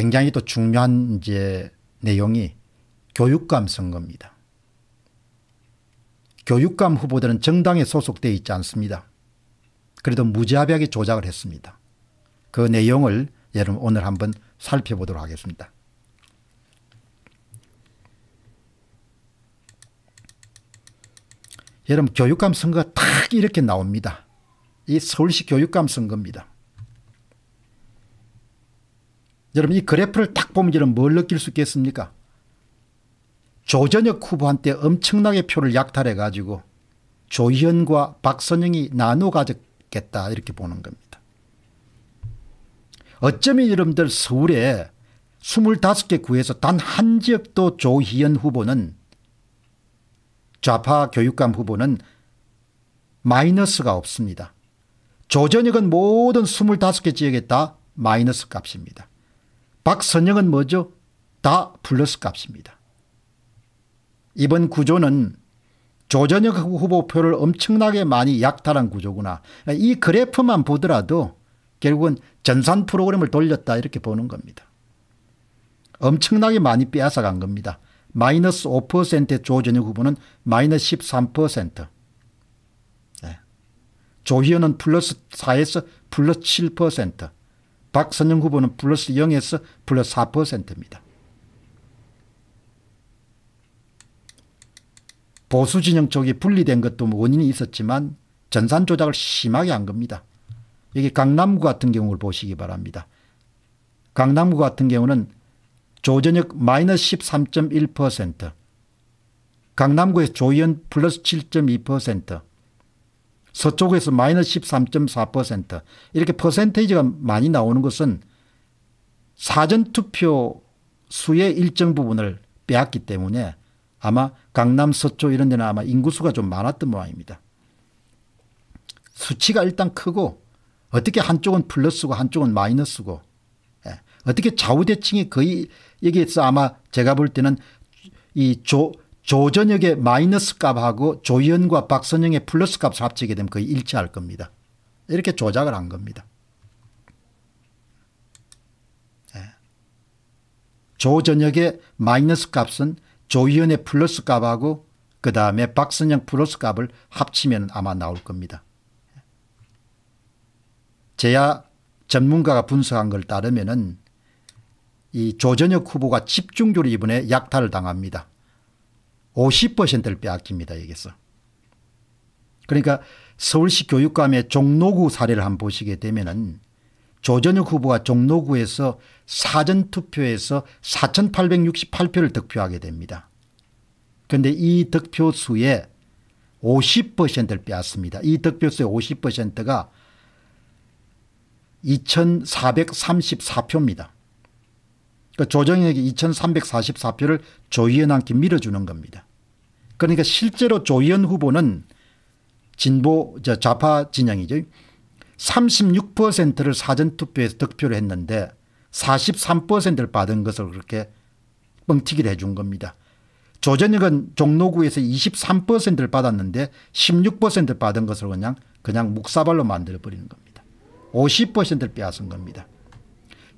굉장히 또 중요한 이제 내용이 교육감 선거입니다. 교육감 후보들은 정당에 소속되어 있지 않습니다. 그래도 무자비하게 조작을 했습니다. 그 내용을 여러분 오늘 한번 살펴보도록 하겠습니다. 여러분 교육감 선거가 탁 이렇게 나옵니다. 이 서울시 교육감 선거입니다. 여러분 이 그래프를 딱 보면 저는 뭘 느낄 수 있겠습니까? 조전혁 후보한테 엄청나게 표를 약탈해 가지고 조희연과 박선영이 나눠 가졌겠다 이렇게 보는 겁니다. 어쩌면 여러분들 서울에 25개 구에서 단 한 지역도 조희연 후보는 좌파 교육감 후보는 마이너스가 없습니다. 조전혁은 모든 25개 지역에 다 마이너스 값입니다. 박선영은 뭐죠? 다 플러스 값입니다. 이번 구조는 조전혁 후보표를 엄청나게 많이 약탈한 구조구나. 이 그래프만 보더라도 결국은 전산 프로그램을 돌렸다 이렇게 보는 겁니다. 엄청나게 많이 빼앗아간 겁니다. 마이너스 5%의 조전혁 후보는 마이너스 13%. 예. 조희연은 플러스 4에서 플러스 7%. 박선영 후보는 플러스 0에서 플러스 4%입니다. 보수 진영 쪽이 분리된 것도 뭐 원인이 있었지만 전산 조작을 심하게 한 겁니다. 여기 강남구 같은 경우를 보시기 바랍니다. 강남구 같은 경우는 조전역 마이너스 13.1% 강남구의 조연 플러스 7.2% 서쪽에서 마이너스 13.4% 이렇게 퍼센테이지가 많이 나오는 것은 사전투표 수의 일정 부분을 빼앗기 때문에 아마 강남 서초 이런 데는 아마 인구수가 좀 많았던 모양입니다. 수치가 일단 크고 어떻게 한쪽은 플러스고 한쪽은 마이너스고 예. 어떻게 좌우대칭이 거의 여기에서 아마 제가 볼 때는 이 조, 조전혁의 마이너스 값하고 조희연과 박선영의 플러스 값을 합치게 되면 거의 일치할 겁니다. 이렇게 조작을 한 겁니다. 네. 예. 조전혁의 마이너스 값은 조희연의 플러스 값하고 그 다음에 박선영 플러스 값을 합치면 아마 나올 겁니다. 제야 전문가가 분석한 걸 따르면 이 조전혁 후보가 집중적으로 이번에 약탈을 당합니다. 50%를 빼앗깁니다. 여기서. 그러니까 서울시 교육감의 종로구 사례를 한번 보시게 되면은 조전혁 후보가 종로구에서 사전투표에서 4868표를 득표하게 됩니다. 그런데 이 득표수의 50%를 빼앗습니다. 이 득표수의 50%가 2434표입니다. 그 조정에게 2344표를 조희연한테 밀어주는 겁니다. 그러니까 실제로 조희연 후보는 진보 저 좌파 진영이죠. 36%를 사전투표에서 득표를 했는데 43%를 받은 것을 그렇게 뻥튀기를 해준 겁니다. 조전혁은 종로구에서 23%를 받았는데 16%를 받은 것을 그냥 그냥 묵사발로 만들어버리는 겁니다. 50%를 빼앗은 겁니다.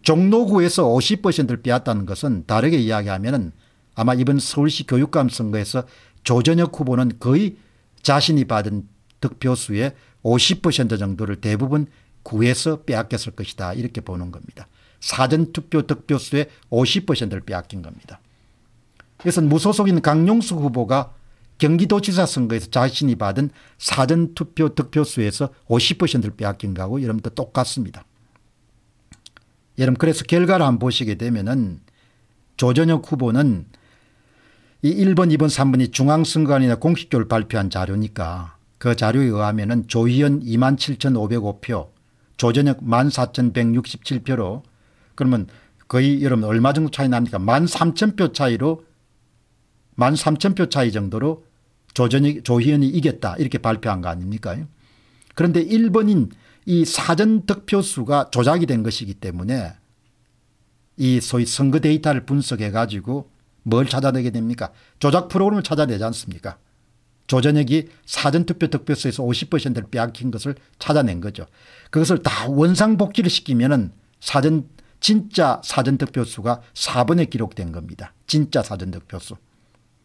종로구에서 50%를 빼앗다는 것은 다르게 이야기하면 아마 이번 서울시 교육감 선거에서 조전혁 후보는 거의 자신이 받은 득표수의 50% 정도를 대부분 구에서 빼앗겼을 것이다 이렇게 보는 겁니다. 사전투표 득표수의 50%를 빼앗긴 겁니다. 그래서 무소속인 강용수 후보가 경기도지사 선거에서 자신이 받은 사전투표 득표수에서 50%를 빼앗긴 거하고 여러분도 똑같습니다. 여러분 그래서 결과를 한번 보시게 되면은 조전혁 후보는 이 1번 2번 3번이 중앙선관이나 공식적으로 발표한 자료니까 그 자료에 의하면 은 조희연 27,505표 조전혁 14,167표로 그러면 거의 여러분 얼마 정도 차이 납니까 13,000표 차이로 13,000표 차이 정도로 조전혁, 조희연이 이겼다 이렇게 발표한 거 아닙니까 그런데 1번인 이 사전 득표수가 조작이 된 것이기 때문에 이 소위 선거 데이터를 분석해 가지고 뭘 찾아내게 됩니까? 조작 프로그램을 찾아내지 않습니까? 조전혁이 사전투표 득표수에서 50%를 빼앗긴 것을 찾아낸 거죠. 그것을 다 원상복귀를 시키면 은 사전 진짜 사전득표수가 4번에 기록된 겁니다. 진짜 사전득표수.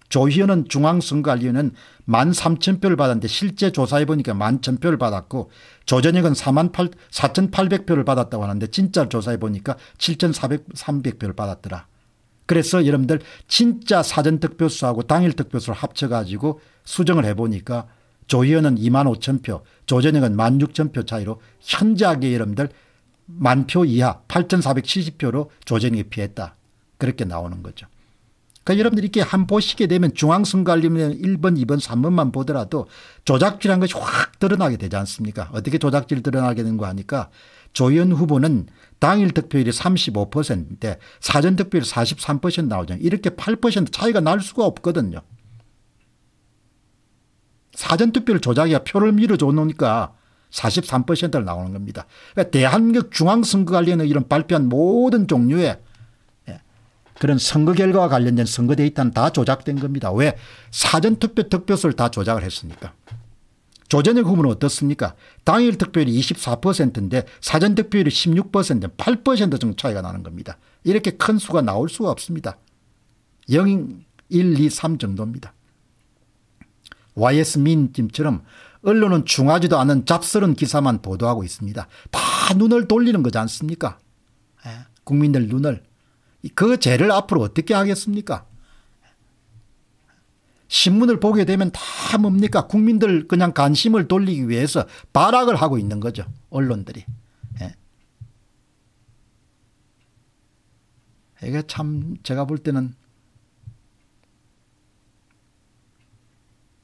조희연은 중앙선거관리위원은 1만 3천 표를 받았는데 실제 조사해보니까 1만 천 표를 받았고 조전혁은 4만 8, 4,800표를 받았다고 하는데 진짜 조사해보니까 7,400표를 받았더라. 그래서 여러분들 진짜 사전 득표수하고 당일 득표수를 합쳐가지고 수정을 해보니까 조희연은 2만 5천 표, 조전혁은 1만 6천 표 차이로 현저하게 여러분들 만표 이하 8,470표로 조전혁이 피했다. 그렇게 나오는 거죠. 그러니까 여러분들이 렇게한 보시게 되면 중앙선관위면 1번, 2번, 3번만 보더라도 조작질한 것이 확 드러나게 되지 않습니까? 어떻게 조작질 드러나게 된거 하니까 조현 후보는 당일 득표율이 35%인데 사전 득표율 43% 나오죠. 이렇게 8% 차이가 날 수가 없거든요. 사전 득표율 조작이야 표를 밀어줘 놓으니까 43%를 나오는 겁니다. 그러니까 대한민국 중앙선거관리는 이런 발표한 모든 종류의 그런 선거 결과와 관련된 선거 데이터는 다 조작된 겁니다. 왜? 사전투표 득표수를 다 조작을 했습니까 조전의 후보는 어떻습니까? 당일 득표율이 24%인데 사전 득표율이 16% 8% 정도 차이가 나는 겁니다. 이렇게 큰 수가 나올 수가 없습니다. 0, 1, 2, 3 정도입니다. YS 민쯤처럼 언론은 중하지도 않은 잡스런 기사만 보도하고 있습니다. 다 눈을 돌리는 거지 않습니까? 예. 국민들 눈을. 그 죄를 앞으로 어떻게 하겠습니까? 신문을 보게 되면 다 뭡니까? 국민들 그냥 관심을 돌리기 위해서 발악을 하고 있는 거죠. 언론들이. 예. 이게 참 제가 볼 때는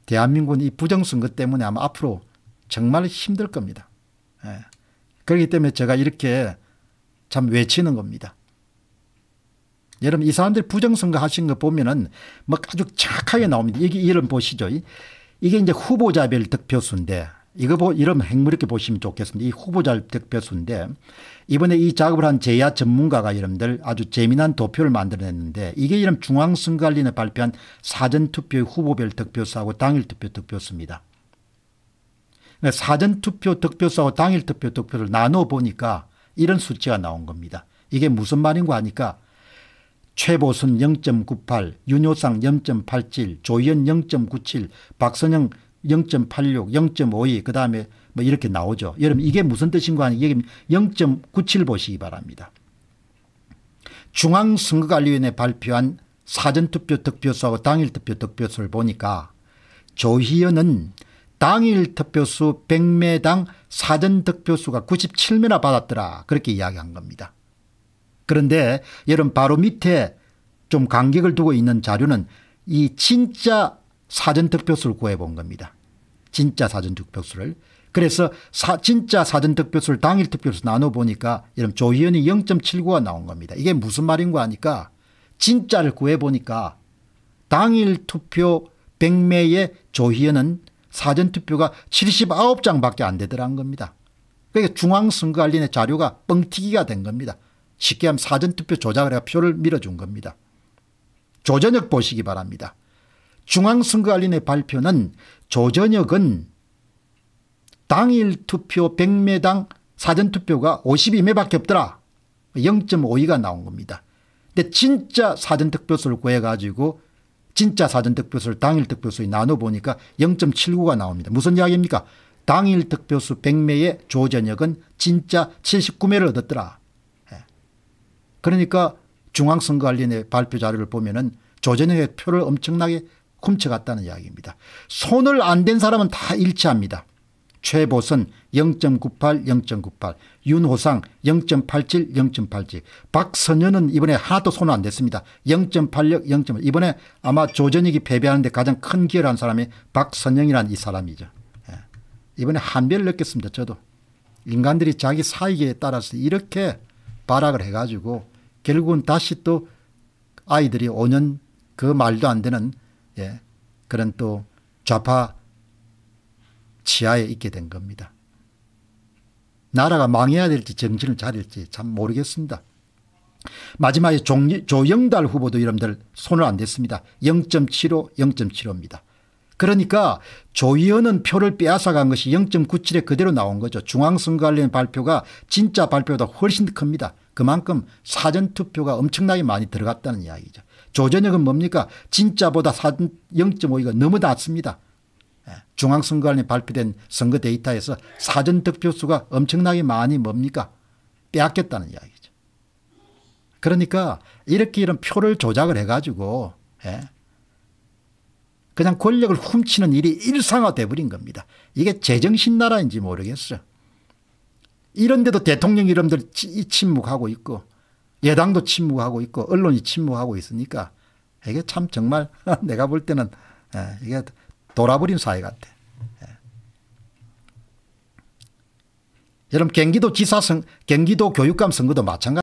대한민국은 이 부정선거 때문에 아마 앞으로 정말 힘들 겁니다. 예. 그렇기 때문에 제가 이렇게 참 외치는 겁니다. 여러분 이 사람들이 부정선거 하신 거 보면은 뭐 아주 착하게 나옵니다. 이게 이름 보시죠. 이게 이제 후보자별 득표수인데 이거 보, 이름행무 이렇게 보시면 좋겠습니다. 이 후보자별 득표수인데 이번에 이 작업을 한 제야 전문가가 여러분들 아주 재미난 도표를 만들어냈는데 이게 이런 중앙선관리에 발표한 사전투표의 후보별 득표수하고 당일 투표 득표수입니다. 그러니까 사전투표 득표수하고 당일 투표 득표를 나눠 보니까 이런 수치가 나온 겁니다. 이게 무슨 말인가 하니까 최보순 0.98, 윤효상 0.87, 조희연 0.97, 박선영 0.86, 0.52, 그 다음에 뭐 이렇게 나오죠. 여러분 이게 무슨 뜻인가 하니 여기 0.97 보시기 바랍니다. 중앙선거관리위원회 발표한 사전투표 득표수하고 당일 투표 득표수를 보니까 조희연은 당일 득표수 100매당 사전 득표수가 97매나 받았더라 그렇게 이야기한 겁니다. 그런데 여러분 바로 밑에 좀 간격을 두고 있는 자료는 이 진짜 사전투표수를 구해본 겁니다. 진짜 사전투표수를. 그래서 사, 진짜 사전투표수를 당일투표수 나눠보니까 여러분 조 의원이 0.79가 나온 겁니다. 이게 무슨 말인가 하니까 진짜를 구해보니까 당일투표 100매의 조 의원은 사전투표가 79장밖에 안 되더란 겁니다. 그러니까 중앙선거관리의 자료가 뻥튀기가 된 겁니다. 쉽게 하면 사전투표 조작을 해 표를 밀어준 겁니다. 조전혁 보시기 바랍니다. 중앙선거관리의 발표는 조전혁은 당일 투표 100매당 사전투표가 52매밖에 없더라. 0.52가 나온 겁니다. 근데 진짜 사전투표수를 구해가지고 진짜 사전투표수를 당일 득표수에 나눠보니까 0.79가 나옵니다. 무슨 이야기입니까? 당일 득표수 100매에 조전혁은 진짜 79매를 얻었더라. 그러니까 중앙선거관리위 발표 자료를 보면은 조전영의 표를 엄청나게 훔쳐갔다는 이야기입니다. 손을 안 댄 사람은 다 일치합니다. 최보선 0.98, 0.98, 윤호상 0.87, 0.87, 박선현은 이번에 하나도 손을 안 댔습니다. 0.86, 0.8. 이번에 아마 조전익이 패배하는데 가장 큰 기여를 한 사람이 박선영이라이 사람이죠. 예. 이번에 한배를 느꼈습니다. 저도. 인간들이 자기 사익에 따라서 이렇게 발악을 해가지고 결국은 다시 또 아이들이 5년 그 말도 안 되는 예, 그런 또 좌파 치하에 있게 된 겁니다. 나라가 망해야 될지 정신을 차릴지 참 모르겠습니다. 마지막에 종, 조영달 후보도 여러분들 손을 안 댔습니다. 0.75, 0.75입니다. 그러니까 조 의원은 표를 빼앗아간 것이 0.97에 그대로 나온 거죠. 중앙선거관련 발표가 진짜 발표보다 훨씬 큽니다. 그만큼 사전투표가 엄청나게 많이 들어갔다는 이야기죠. 조전역은 뭡니까 진짜보다 사전 0.5가 너무 낮습니다. 예, 중앙선거관이 발표된 선거 데이터에서 사전투표수가 엄청나게 많이 뭡니까 빼앗겼다는 이야기죠. 그러니까 이렇게 이런 표를 조작을 해가지고 예, 그냥 권력을 훔치는 일이 일상화돼 버린 겁니다. 이게 제정신 나라인지 모르겠어 이런데도 대통령 이름들 침묵하고 있고 예당도 침묵하고 있고 언론이 침묵하고 있으니까 이게 참 정말 내가 볼 때는 예, 이게 돌아버린 사회 같아. 예. 여러분 경기도 지사선 경기도 교육감 선거도 마찬가지.